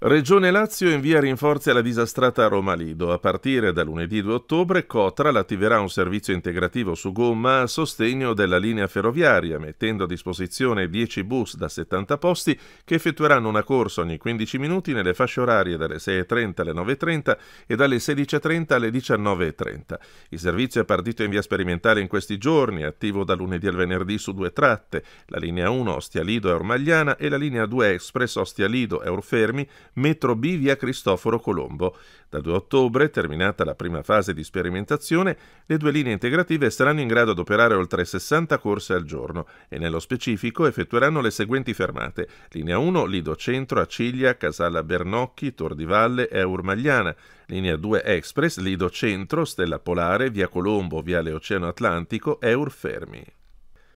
Regione Lazio invia rinforzi alla disastrata Roma Lido. A partire da lunedì 2 ottobre Cotral attiverà un servizio integrativo su gomma a sostegno della linea ferroviaria, mettendo a disposizione 10 bus da 70 posti che effettueranno una corsa ogni 15 minuti nelle fasce orarie dalle 6.30 alle 9.30 e dalle 16.30 alle 19.30. Il servizio è partito in via sperimentale in questi giorni, attivo da lunedì al venerdì su due tratte, la linea 1 Ostia Lido-Ormagliana e e la linea 2 Express Ostia Lido-Eurfermi metro B via Cristoforo Colombo. Da 2 ottobre, terminata la prima fase di sperimentazione, le due linee integrative saranno in grado di operare oltre 60 corse al giorno e nello specifico effettueranno le seguenti fermate: linea 1 Lido Centro, Aciglia, Casala Bernocchi, Tordivalle di Valle, Eurmagliana, linea 2 Express, Lido Centro, Stella Polare, via Colombo, via Leoceano Atlantico, Eur Fermi.